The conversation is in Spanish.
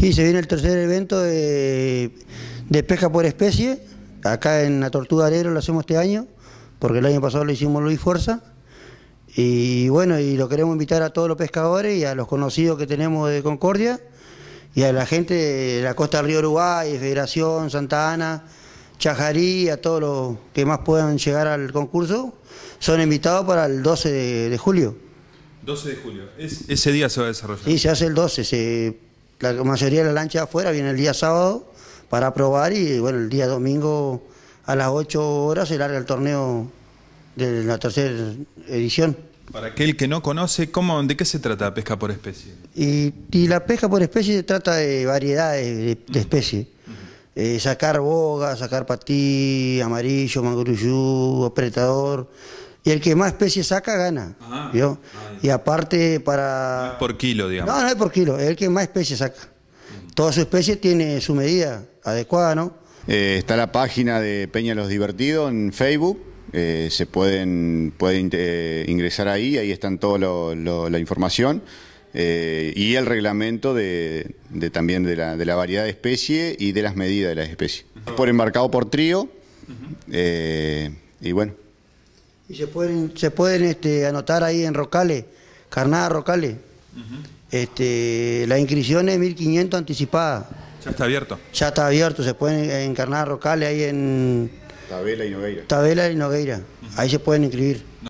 Sí, se viene el tercer evento de, pesca por especie, acá en la Tortuga Arero lo hacemos este año, porque el año pasado lo hicimos Luis Fuerza. Y bueno, y lo queremos invitar a todos los pescadores y a los conocidos que tenemos de Concordia y a la gente de la costa del río Uruguay, Federación, Santa Ana, Chajarí, a todos los que más puedan llegar al concurso, son invitados para el 12 de, julio. 12 de julio, ese día se va a desarrollar. Sí, se hace el 12, se la mayoría de las lanchas afuera viene el día sábado para probar y bueno, el día domingo a las 8 horas se larga el torneo de la tercera edición. Para aquel que no conoce, ¿cómo, ¿de qué se trata pesca por especie? Y, la pesca por especie se trata de variedades de, especies. Eh, sacar boga, sacar patí, amarillo, manguruyú, apretador, y el que más especies saca gana. Ah, ah, y aparte para... por kilo, digamos. No, no es por kilo, es el que más especies saca. Toda su especie tiene su medida adecuada, ¿no? Eh, está la página de Peña Los Divertidos en Facebook. Eh, se pueden, pueden eh, ingresar ahí, ahí están toda la información. y el reglamento de, también de la, variedad de especie y de las medidas de las especies. Por embarcado por trío, y bueno, y se pueden, se pueden este, anotar ahí en Rocales, Carnada Rocales. este, la inscripción es 1500 anticipada. Ya está abierto. Ya está abierto, se pueden Carnada Rocales ahí en... Tabela y Nogueira. Tabela y Nogueira, ahí se pueden inscribir.